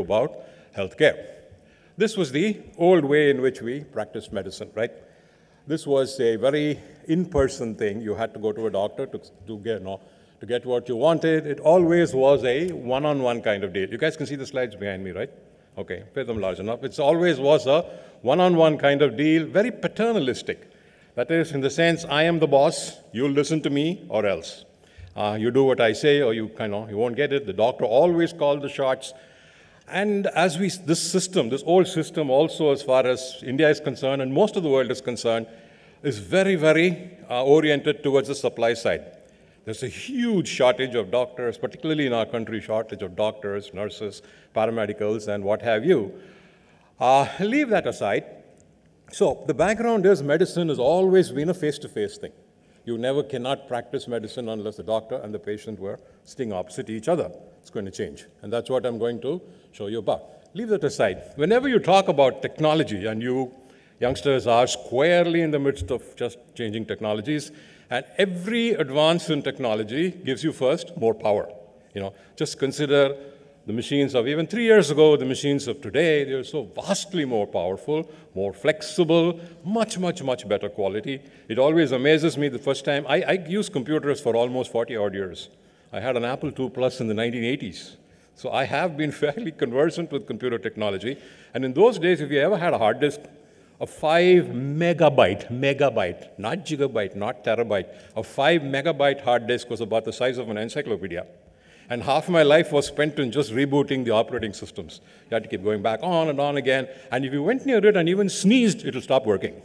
about healthcare. This was the old way in which we practiced medicine, right? This was a very in-person thing. You had to go to a doctor to, to get, you know, to get what you wanted. It always was a one-on-one kind of deal. You guys can see the slides behind me, right? Okay, pay them large enough. It always was a one-on-one kind of deal, very paternalistic. That is, in the sense, I am the boss, you listen to me or else. Uh, you do what I say or you, kind of you won't get it. The doctor always called the shots. And as we, this system, this old system also as far as India is concerned and most of the world is concerned, is very, very uh, oriented towards the supply side. There's a huge shortage of doctors, particularly in our country, shortage of doctors, nurses, paramedicals, and what have you. Uh, leave that aside. So the background is medicine has always been a face-to-face -face thing. You never cannot practice medicine unless the doctor and the patient were sitting opposite each other it's going to change. And that's what I'm going to show you about. Leave that aside. Whenever you talk about technology, and you youngsters are squarely in the midst of just changing technologies, and every advance in technology gives you first more power. You know, just consider the machines of even three years ago, the machines of today, they're so vastly more powerful, more flexible, much, much, much better quality. It always amazes me the first time. I, I computers for almost 40 odd years. I had an Apple II Plus in the 1980s. So I have been fairly conversant with computer technology. And in those days, if you ever had a hard disk, a 5 megabyte, megabyte, not gigabyte, not terabyte, a 5 megabyte hard disk was about the size of an encyclopedia. And half my life was spent in just rebooting the operating systems. You had to keep going back on and on again. And if you went near it and even sneezed, it'll stop working.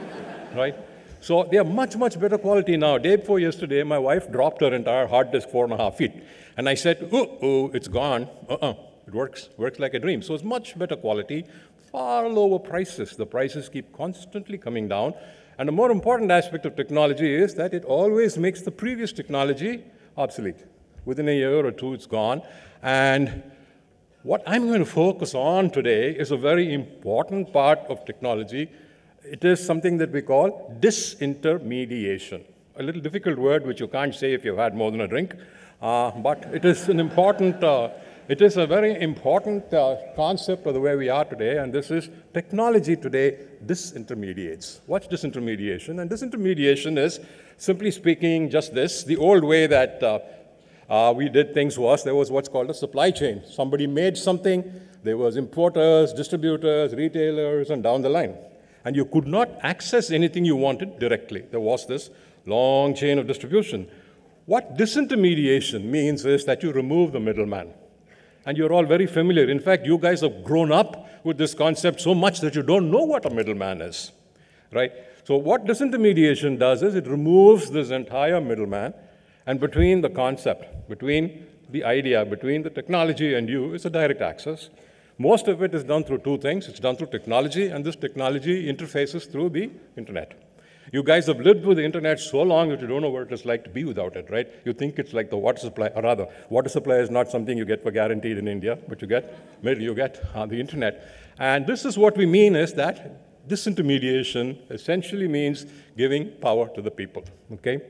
right? So they are much, much better quality now. Day before yesterday, my wife dropped her entire hard disk four and a half feet. And I said, oh, oh, it's gone. Uh-uh. It works, works like a dream. So it's much better quality, far lower prices. The prices keep constantly coming down. And a more important aspect of technology is that it always makes the previous technology obsolete. Within a year or two, it's gone. And what I'm going to focus on today is a very important part of technology, it is something that we call disintermediation. A little difficult word which you can't say if you've had more than a drink, uh, but it is an important, uh, it is a very important uh, concept of the way we are today, and this is technology today disintermediates. What's disintermediation? And disintermediation is, simply speaking, just this, the old way that uh, uh, we did things was there was what's called a supply chain. Somebody made something, there was importers, distributors, retailers, and down the line and you could not access anything you wanted directly. There was this long chain of distribution. What disintermediation means is that you remove the middleman. And you're all very familiar. In fact, you guys have grown up with this concept so much that you don't know what a middleman is, right? So what disintermediation does is it removes this entire middleman and between the concept, between the idea, between the technology and you, is a direct access. Most of it is done through two things. It's done through technology, and this technology interfaces through the internet. You guys have lived with the internet so long that you don't know what it is like to be without it, right? You think it's like the water supply, or rather, water supply is not something you get for guaranteed in India, but you get, maybe you get on uh, the internet. And this is what we mean is that disintermediation essentially means giving power to the people, okay?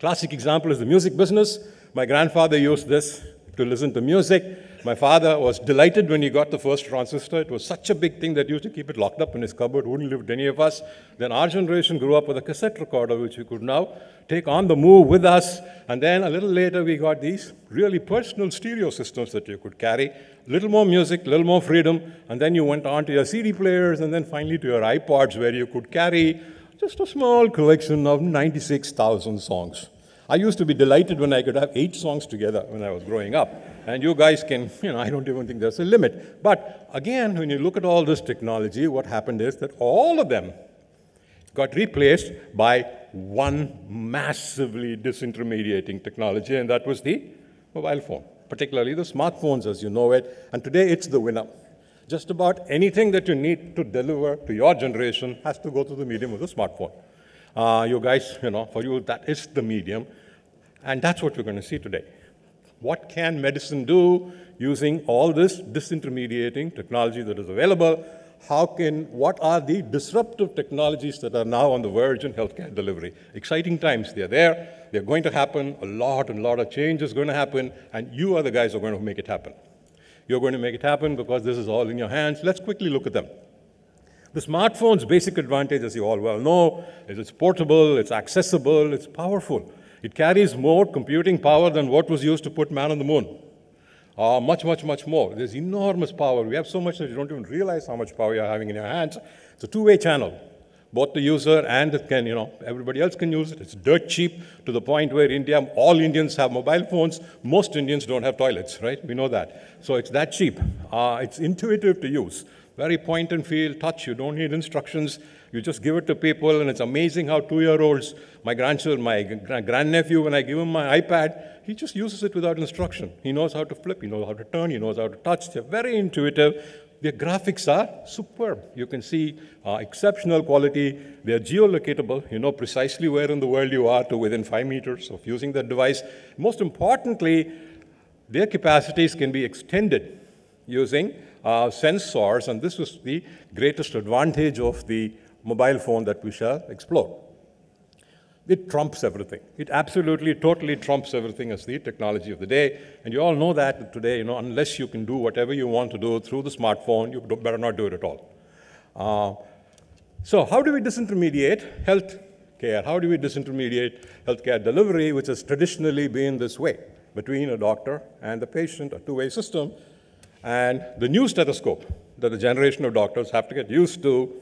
Classic example is the music business. My grandfather used this to listen to music. My father was delighted when he got the first transistor. It was such a big thing that he used to keep it locked up in his cupboard, wouldn't leave any of us. Then our generation grew up with a cassette recorder, which we could now take on the move with us. And then a little later, we got these really personal stereo systems that you could carry. Little more music, little more freedom. And then you went on to your CD players, and then finally to your iPods, where you could carry just a small collection of 96,000 songs. I used to be delighted when I could have eight songs together when I was growing up. And you guys can, you know, I don't even think there's a limit. But again, when you look at all this technology, what happened is that all of them got replaced by one massively disintermediating technology, and that was the mobile phone, particularly the smartphones as you know it. And today it's the winner. Just about anything that you need to deliver to your generation has to go through the medium of the smartphone. Uh, you guys, you know, for you, that is the medium. And that's what we're going to see today. What can medicine do using all this disintermediating technology that is available? How can, what are the disruptive technologies that are now on the verge in healthcare delivery? Exciting times, they're there, they're going to happen, a lot and a lot of change is going to happen, and you are the guys who are going to make it happen. You're going to make it happen because this is all in your hands. Let's quickly look at them. The smartphone's basic advantage, as you all well know, is it's portable, it's accessible, it's powerful. It carries more computing power than what was used to put man on the moon. Uh, much, much, much more. There's enormous power. We have so much that you don't even realize how much power you're having in your hands. It's a two-way channel. Both the user and the can, you know, everybody else can use it. It's dirt cheap to the point where India, all Indians have mobile phones. Most Indians don't have toilets, right? We know that. So it's that cheap. Uh, it's intuitive to use. Very point and feel, touch. You don't need instructions. You just give it to people, and it's amazing how two-year-olds, my grandchildren, my grandnephew, when I give him my iPad, he just uses it without instruction. He knows how to flip. He knows how to turn. He knows how to touch. They're very intuitive. Their graphics are superb. You can see uh, exceptional quality. They're geolocatable. You know precisely where in the world you are to within five meters of using that device. Most importantly, their capacities can be extended using uh, sensors, and this is the greatest advantage of the mobile phone that we shall explore. It trumps everything. It absolutely, totally trumps everything as the technology of the day. And you all know that today, you know, unless you can do whatever you want to do through the smartphone, you better not do it at all. Uh, so how do we disintermediate health care? How do we disintermediate healthcare delivery, which has traditionally been this way, between a doctor and the patient, a two-way system, and the new stethoscope that the generation of doctors have to get used to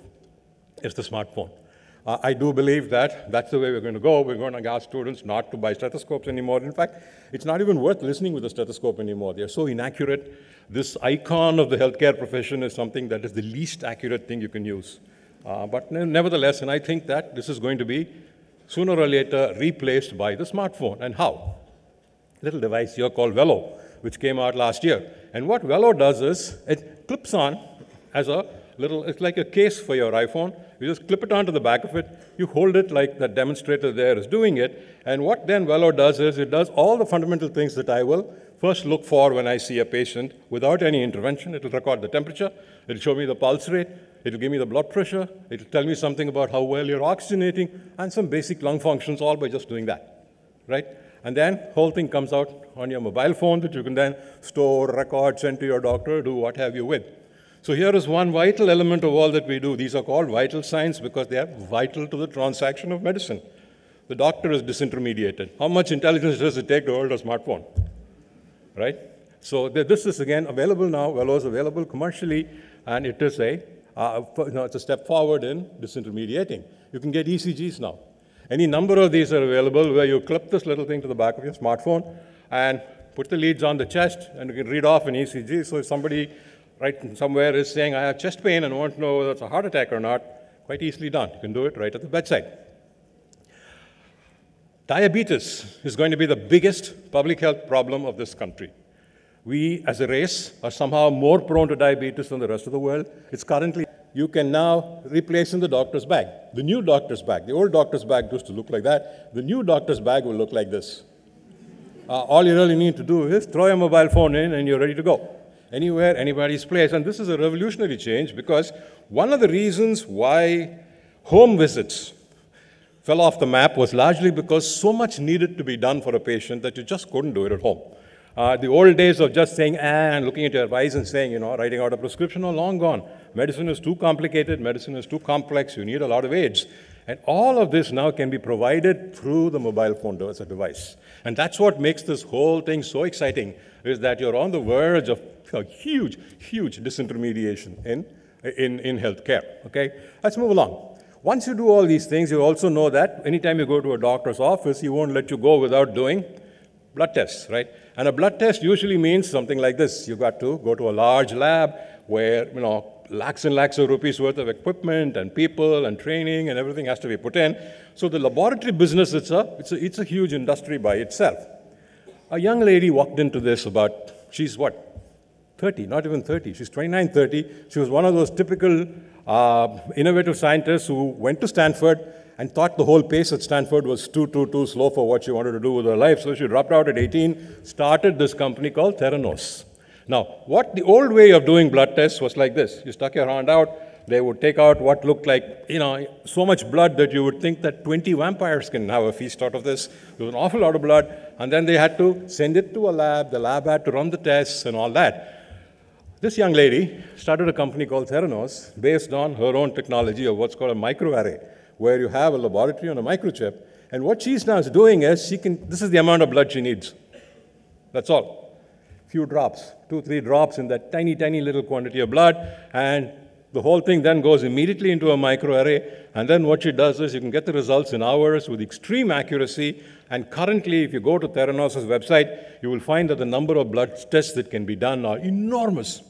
is the smartphone. Uh, I do believe that that's the way we're going to go. We're going to ask students not to buy stethoscopes anymore. In fact, it's not even worth listening with a stethoscope anymore. They're so inaccurate. This icon of the healthcare profession is something that is the least accurate thing you can use. Uh, but nevertheless, and I think that this is going to be sooner or later replaced by the smartphone. And how? Little device here called Velo which came out last year. And what Velo does is it clips on as a little, it's like a case for your iPhone. You just clip it onto the back of it, you hold it like the demonstrator there is doing it, and what then Velo does is it does all the fundamental things that I will first look for when I see a patient without any intervention. It'll record the temperature, it'll show me the pulse rate, it'll give me the blood pressure, it'll tell me something about how well you're oxygenating, and some basic lung functions all by just doing that, right? And then whole thing comes out on your mobile phone that you can then store, record, send to your doctor, do what have you with. So here is one vital element of all that we do. These are called vital signs because they are vital to the transaction of medicine. The doctor is disintermediated. How much intelligence does it take to hold a smartphone? Right? So this is again available now, well, is available commercially, and it is a, uh, know, it's a step forward in disintermediating. You can get ECGs now. Any number of these are available where you clip this little thing to the back of your smartphone and put the leads on the chest and you can read off an ECG. So if somebody right somewhere is saying, I have chest pain and want to know whether it's a heart attack or not, quite easily done. You can do it right at the bedside. Diabetes is going to be the biggest public health problem of this country. We, as a race, are somehow more prone to diabetes than the rest of the world. It's currently you can now replace in the doctor's bag. The new doctor's bag, the old doctor's bag used to look like that. The new doctor's bag will look like this. Uh, all you really need to do is throw your mobile phone in and you're ready to go. Anywhere, anybody's place. And this is a revolutionary change because one of the reasons why home visits fell off the map was largely because so much needed to be done for a patient that you just couldn't do it at home. Uh, the old days of just saying, ah, and looking at your eyes and saying, you know, writing out a prescription are long gone. Medicine is too complicated, medicine is too complex, you need a lot of aids. And all of this now can be provided through the mobile phone as a device. And that's what makes this whole thing so exciting, is that you're on the verge of a huge, huge disintermediation in, in, in healthcare, okay? Let's move along. Once you do all these things, you also know that anytime you go to a doctor's office, he won't let you go without doing blood tests, right? And a blood test usually means something like this. You have got to go to a large lab where, you know, lakhs and lakhs of rupees worth of equipment and people and training and everything has to be put in. So the laboratory business, it's a, it's a, it's a huge industry by itself. A young lady walked into this about, she's what, 30, not even 30. She's 29, 30. She was one of those typical uh, innovative scientists who went to Stanford, and thought the whole pace at Stanford was too, too, too slow for what she wanted to do with her life. So she dropped out at 18, started this company called Theranos. Now, what the old way of doing blood tests was like this. You stuck your hand out, they would take out what looked like, you know, so much blood that you would think that 20 vampires can have a feast out of this. There was an awful lot of blood. And then they had to send it to a lab. The lab had to run the tests and all that. This young lady started a company called Theranos based on her own technology of what's called a microarray where you have a laboratory on a microchip. And what she's now doing is she can, this is the amount of blood she needs. That's all. Few drops, two, three drops in that tiny, tiny little quantity of blood. And the whole thing then goes immediately into a microarray. And then what she does is you can get the results in hours with extreme accuracy. And currently, if you go to Theranos' website, you will find that the number of blood tests that can be done are enormous.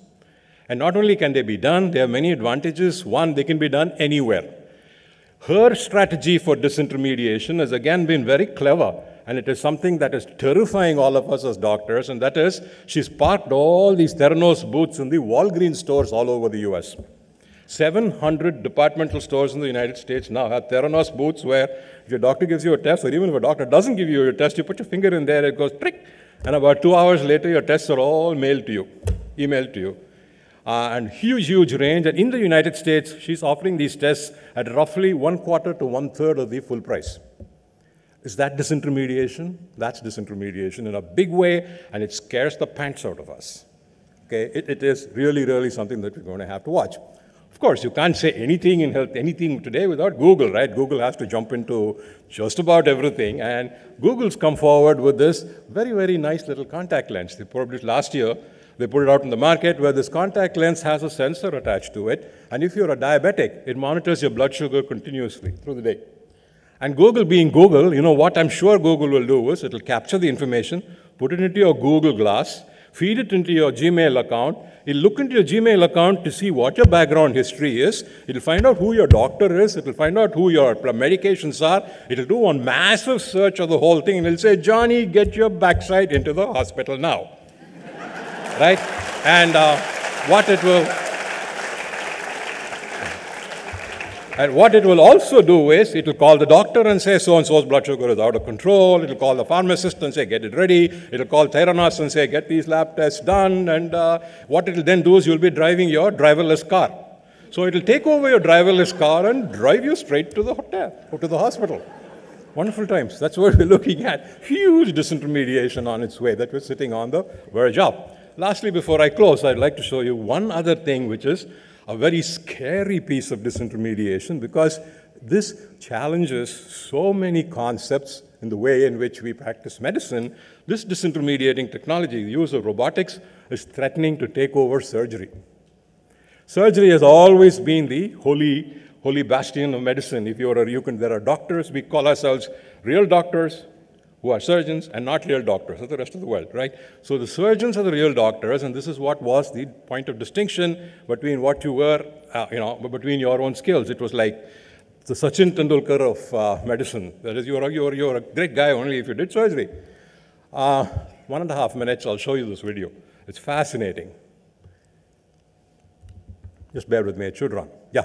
And not only can they be done, there are many advantages. One, they can be done anywhere. Her strategy for disintermediation has again been very clever, and it is something that is terrifying all of us as doctors, and that is she's parked all these Theranos booths in the Walgreens stores all over the US. 700 departmental stores in the United States now have Theranos booths where if your doctor gives you a test, or even if a doctor doesn't give you your test, you put your finger in there, it goes trick, and about two hours later, your tests are all mailed to you, emailed to you uh, and huge, huge range. And in the United States, she's offering these tests at roughly one quarter to one third of the full price. Is that disintermediation? That's disintermediation in a big way, and it scares the pants out of us. Okay, it, it is really, really something that we're going to have to watch. Of course, you can't say anything in health, anything today without Google, right? Google has to jump into just about everything, and Google's come forward with this very, very nice little contact lens. They published last year they put it out in the market where this contact lens has a sensor attached to it. And if you're a diabetic, it monitors your blood sugar continuously through the day. And Google being Google, you know, what I'm sure Google will do is it'll capture the information, put it into your Google Glass, feed it into your Gmail account. It'll look into your Gmail account to see what your background history is. It'll find out who your doctor is. It'll find out who your medications are. It'll do one massive search of the whole thing and it'll say, Johnny, get your backside into the hospital now right? And uh, what it will and what it will also do is it will call the doctor and say so and so's blood sugar is out of control. It'll call the pharmacist and say get it ready. It'll call Theranos and say get these lab tests done. And uh, what it'll then do is you'll be driving your driverless car. So it'll take over your driverless car and drive you straight to the hotel or to the hospital. Wonderful times. That's what we're looking at. Huge disintermediation on its way that we're sitting on the verge of. Lastly, before I close, I'd like to show you one other thing, which is a very scary piece of disintermediation because this challenges so many concepts in the way in which we practice medicine. This disintermediating technology, the use of robotics, is threatening to take over surgery. Surgery has always been the holy, holy bastion of medicine. If you're a, you can, there are doctors, we call ourselves real doctors, who are surgeons and not real doctors of the rest of the world, right? So the surgeons are the real doctors, and this is what was the point of distinction between what you were, uh, you know, between your own skills. It was like the Sachin Tendulkar of uh, medicine. That is, you're, you're, you're a great guy only if you did surgery. Uh, one and a half minutes, I'll show you this video. It's fascinating. Just bear with me, it should run. Yeah.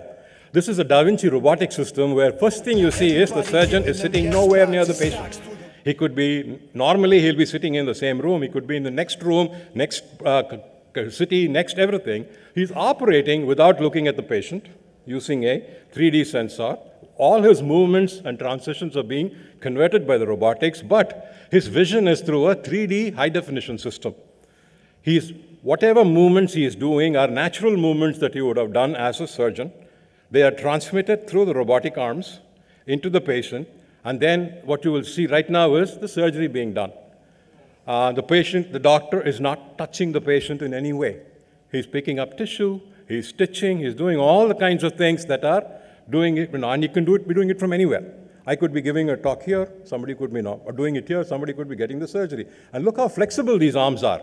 This is a Da Vinci robotic system where first thing you see is the surgeon is sitting nowhere near the patient. He could be, normally he'll be sitting in the same room. He could be in the next room, next uh, city, next everything. He's operating without looking at the patient using a 3D sensor. All his movements and transitions are being converted by the robotics, but his vision is through a 3D high definition system. He's, whatever movements he is doing are natural movements that he would have done as a surgeon. They are transmitted through the robotic arms into the patient, and then what you will see right now is the surgery being done. Uh, the patient, the doctor is not touching the patient in any way. He's picking up tissue, he's stitching, he's doing all the kinds of things that are doing it, and you can do it, be doing it from anywhere. I could be giving a talk here, somebody could be not, or doing it here, somebody could be getting the surgery. And look how flexible these arms are.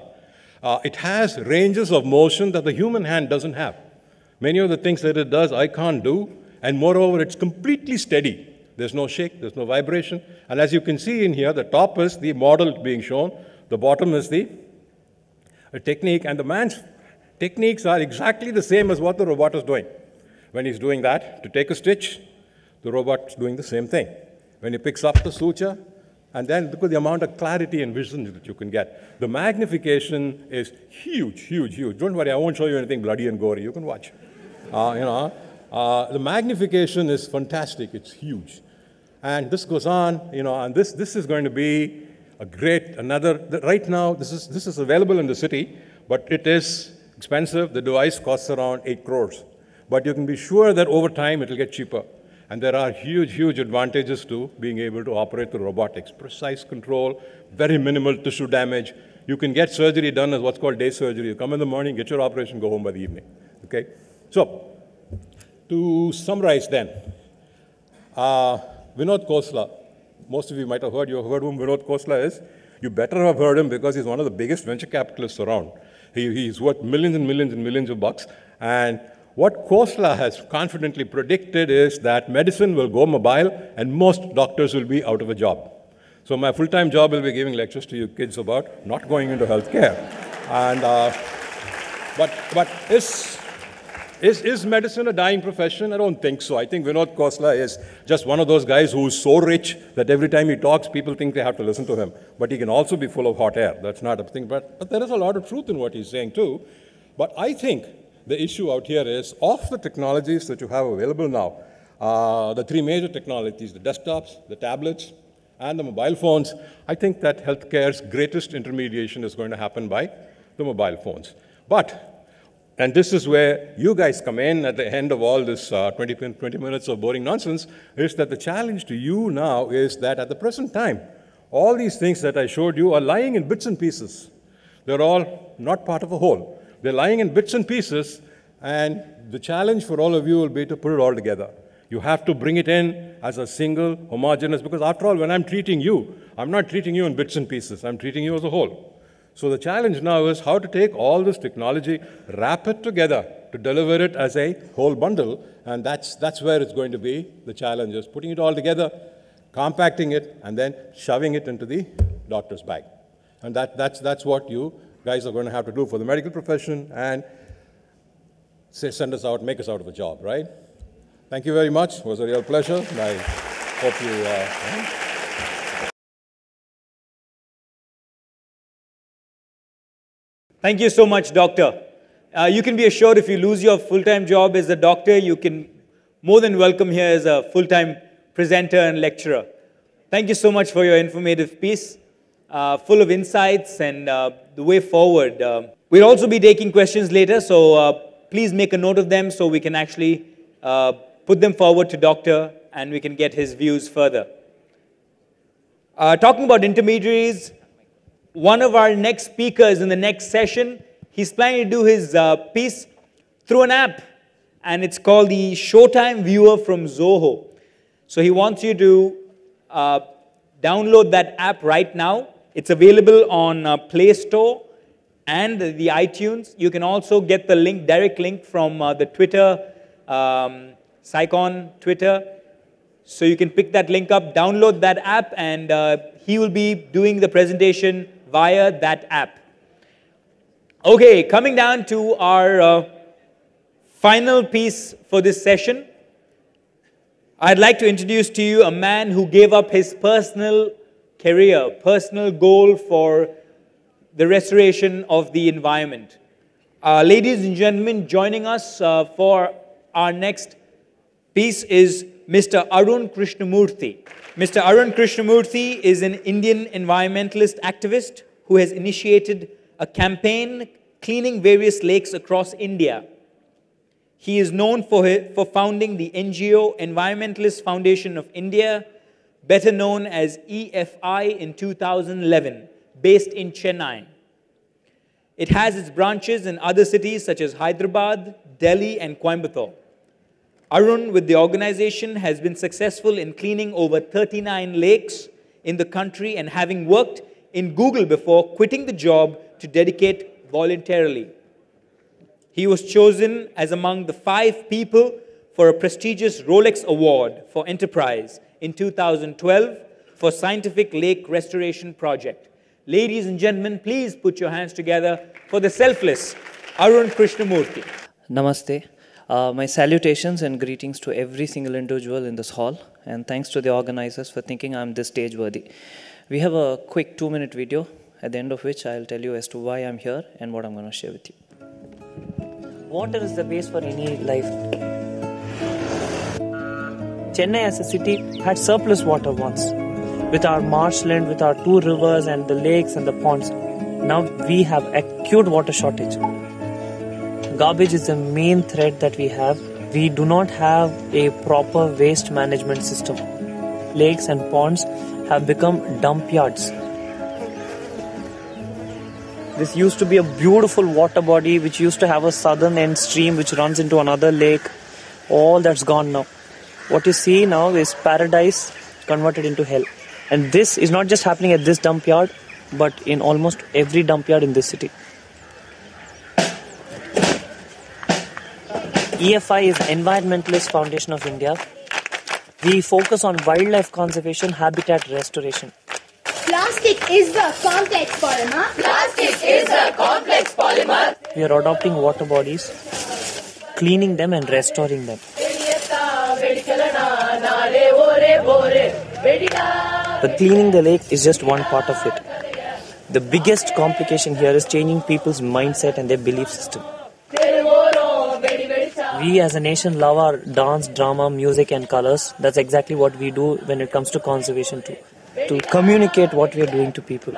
Uh, it has ranges of motion that the human hand doesn't have. Many of the things that it does, I can't do, and moreover, it's completely steady. There's no shake, there's no vibration. And as you can see in here, the top is the model being shown, the bottom is the technique, and the man's techniques are exactly the same as what the robot is doing. When he's doing that, to take a stitch, the robot's doing the same thing. When he picks up the suture, and then look at the amount of clarity and vision that you can get. The magnification is huge, huge, huge. Don't worry, I won't show you anything bloody and gory. You can watch. Uh, you know, uh, the magnification is fantastic. It's huge. And this goes on, you know, and this, this is going to be a great, another, right now, this is, this is available in the city, but it is expensive. The device costs around 8 crores. But you can be sure that over time it will get cheaper. And there are huge, huge advantages to being able to operate through robotics. Precise control, very minimal tissue damage. You can get surgery done as what's called day surgery. You come in the morning, get your operation, go home by the evening. Okay? So to summarize then, uh, Vinod Khosla, most of you might have heard, you have heard whom Vinod Khosla is. You better have heard him because he's one of the biggest venture capitalists around. He, he's worth millions and millions and millions of bucks. And what Khosla has confidently predicted is that medicine will go mobile and most doctors will be out of a job. So my full-time job will be giving lectures to you kids about not going into healthcare. and, uh, but, but is is, is medicine a dying profession? I don't think so. I think Vinod Khosla is just one of those guys who is so rich that every time he talks, people think they have to listen to him. But he can also be full of hot air. That's not a thing. But, but there is a lot of truth in what he's saying, too. But I think the issue out here is of the technologies that you have available now, uh, the three major technologies the desktops, the tablets, and the mobile phones, I think that healthcare's greatest intermediation is going to happen by the mobile phones. But and this is where you guys come in at the end of all this uh, 20, 20 minutes of boring nonsense, is that the challenge to you now is that at the present time, all these things that I showed you are lying in bits and pieces. They're all not part of a whole. They're lying in bits and pieces, and the challenge for all of you will be to put it all together. You have to bring it in as a single, homogeneous, because after all, when I'm treating you, I'm not treating you in bits and pieces, I'm treating you as a whole. So the challenge now is how to take all this technology, wrap it together to deliver it as a whole bundle, and that's, that's where it's going to be the challenge is putting it all together, compacting it, and then shoving it into the doctor's bag. And that, that's, that's what you guys are going to have to do for the medical profession and say, send us out, make us out of a job, right? Thank you very much. It was a real pleasure. I hope you. Uh, Thank you so much, doctor. Uh, you can be assured if you lose your full-time job as a doctor, you can more than welcome here as a full-time presenter and lecturer. Thank you so much for your informative piece, uh, full of insights and uh, the way forward. Uh, we'll also be taking questions later, so uh, please make a note of them so we can actually uh, put them forward to doctor and we can get his views further. talking about intermediaries, one of our next speakers in the next session, he's planning to do his uh, piece through an app, and it's called the Showtime Viewer from Zoho. So he wants you to uh, download that app right now. It's available on uh, Play Store and the iTunes. You can also get the link, direct link from uh, the Twitter, um, Twitter. So you can pick that link up, download that app, and uh, he will be doing the presentation via that app. Okay, coming down to our uh, final piece for this session. I'd like to introduce to you a man who gave up his personal career, personal goal for the restoration of the environment. Uh, ladies and gentlemen, joining us uh, for our next piece is Mr. Arun Krishnamurthy. Mr. Arun Krishnamurthy is an Indian environmentalist activist who has initiated a campaign cleaning various lakes across India. He is known for, his, for founding the NGO Environmentalist Foundation of India, better known as EFI, in 2011, based in Chennai. It has its branches in other cities such as Hyderabad, Delhi, and Coimbatore. Arun, with the organization, has been successful in cleaning over 39 lakes in the country and having worked in Google before, quitting the job to dedicate voluntarily. He was chosen as among the five people for a prestigious Rolex Award for Enterprise in 2012 for Scientific Lake Restoration Project. Ladies and gentlemen, please put your hands together for the selfless Arun Krishnamurti. Namaste. Uh, my salutations and greetings to every single individual in this hall, and thanks to the organizers for thinking I'm this stage worthy. We have a quick two minute video, at the end of which I'll tell you as to why I'm here and what I'm going to share with you. Water is the base for any life. Chennai as a city had surplus water once, with our marshland, with our two rivers and the lakes and the ponds. Now we have acute water shortage garbage is the main threat that we have. We do not have a proper waste management system. Lakes and ponds have become dump yards. This used to be a beautiful water body which used to have a southern end stream which runs into another lake. All that's gone now. What you see now is paradise converted into hell. And this is not just happening at this dump yard, but in almost every dump yard in this city. EFI is Environmentalist Foundation of India. We focus on wildlife conservation, habitat restoration. Plastic is the complex polymer. Plastic is a complex polymer. We are adopting water bodies, cleaning them and restoring them. But cleaning the lake is just one part of it. The biggest complication here is changing people's mindset and their belief system we as a nation love our dance, drama, music, and colors. That's exactly what we do when it comes to conservation too, to communicate what we are doing to people.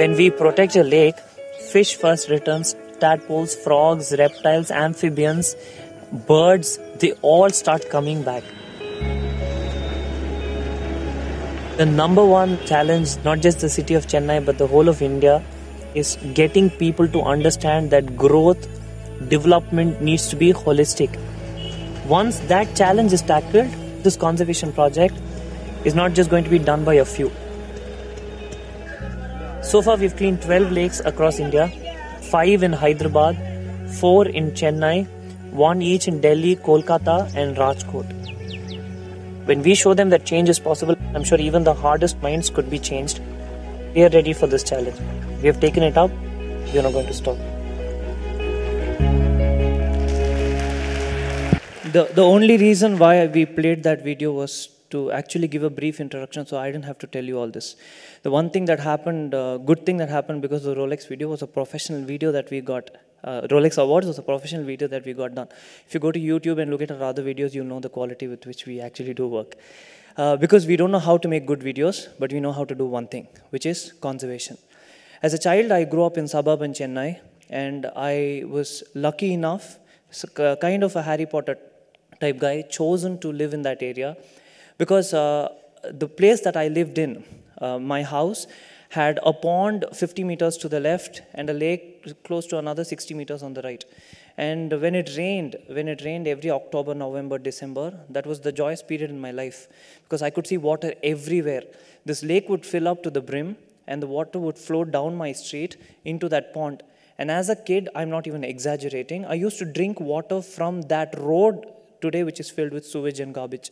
When we protect a lake, fish first returns, tadpoles, frogs, reptiles, amphibians, birds, they all start coming back. The number one challenge, not just the city of Chennai, but the whole of India, is getting people to understand that growth development needs to be holistic once that challenge is tackled this conservation project is not just going to be done by a few so far we've cleaned 12 lakes across india 5 in hyderabad 4 in chennai one each in delhi kolkata and rajkot when we show them that change is possible i'm sure even the hardest minds could be changed we are ready for this challenge. We have taken it up. We are not going to stop. The, the only reason why we played that video was to actually give a brief introduction, so I didn't have to tell you all this. The one thing that happened, uh, good thing that happened because the Rolex video was a professional video that we got. Uh, Rolex Awards was a professional video that we got done. If you go to YouTube and look at our other videos, you'll know the quality with which we actually do work uh, because we don't know how to make good videos, but we know how to do one thing, which is conservation. As a child, I grew up in suburban Chennai, and I was lucky enough, kind of a Harry Potter type guy, chosen to live in that area because uh, the place that I lived in, uh, my house, had a pond 50 meters to the left and a lake close to another 60 meters on the right. And when it rained, when it rained every October, November, December, that was the joyous period in my life because I could see water everywhere. This lake would fill up to the brim and the water would flow down my street into that pond. And as a kid, I'm not even exaggerating, I used to drink water from that road today, which is filled with sewage and garbage.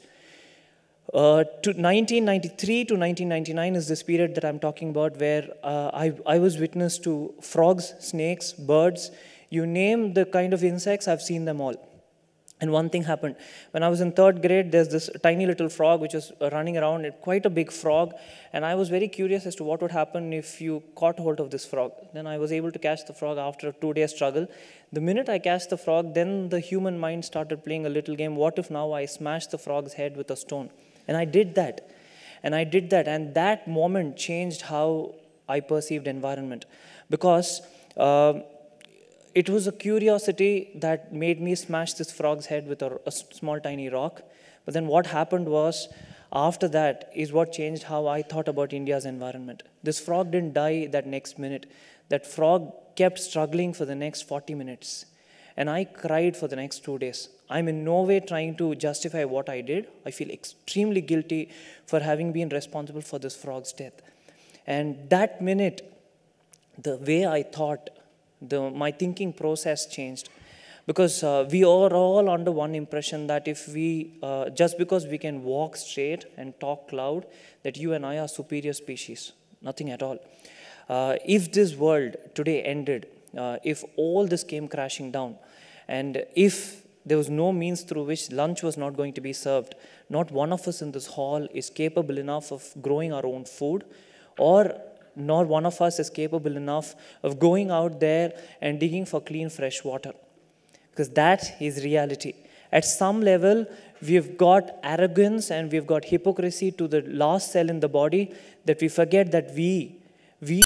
Uh, to 1993 to 1999 is this period that I'm talking about where uh, I, I was witness to frogs, snakes, birds, you name the kind of insects, I've seen them all. And one thing happened. When I was in third grade, there's this tiny little frog which was running around, quite a big frog. And I was very curious as to what would happen if you caught hold of this frog. Then I was able to catch the frog after a two day struggle. The minute I catch the frog, then the human mind started playing a little game what if now I smash the frog's head with a stone? And I did that. And I did that. And that moment changed how I perceived environment. Because uh, it was a curiosity that made me smash this frog's head with a, a small tiny rock. But then what happened was, after that is what changed how I thought about India's environment. This frog didn't die that next minute. That frog kept struggling for the next 40 minutes. And I cried for the next two days. I'm in no way trying to justify what I did. I feel extremely guilty for having been responsible for this frog's death. And that minute, the way I thought the, my thinking process changed because uh, we are all under one impression that if we uh, just because we can walk straight and talk loud that you and i are superior species nothing at all uh, if this world today ended uh, if all this came crashing down and if there was no means through which lunch was not going to be served not one of us in this hall is capable enough of growing our own food or nor one of us is capable enough of going out there and digging for clean, fresh water. Because that is reality. At some level, we've got arrogance and we've got hypocrisy to the last cell in the body that we forget that we, we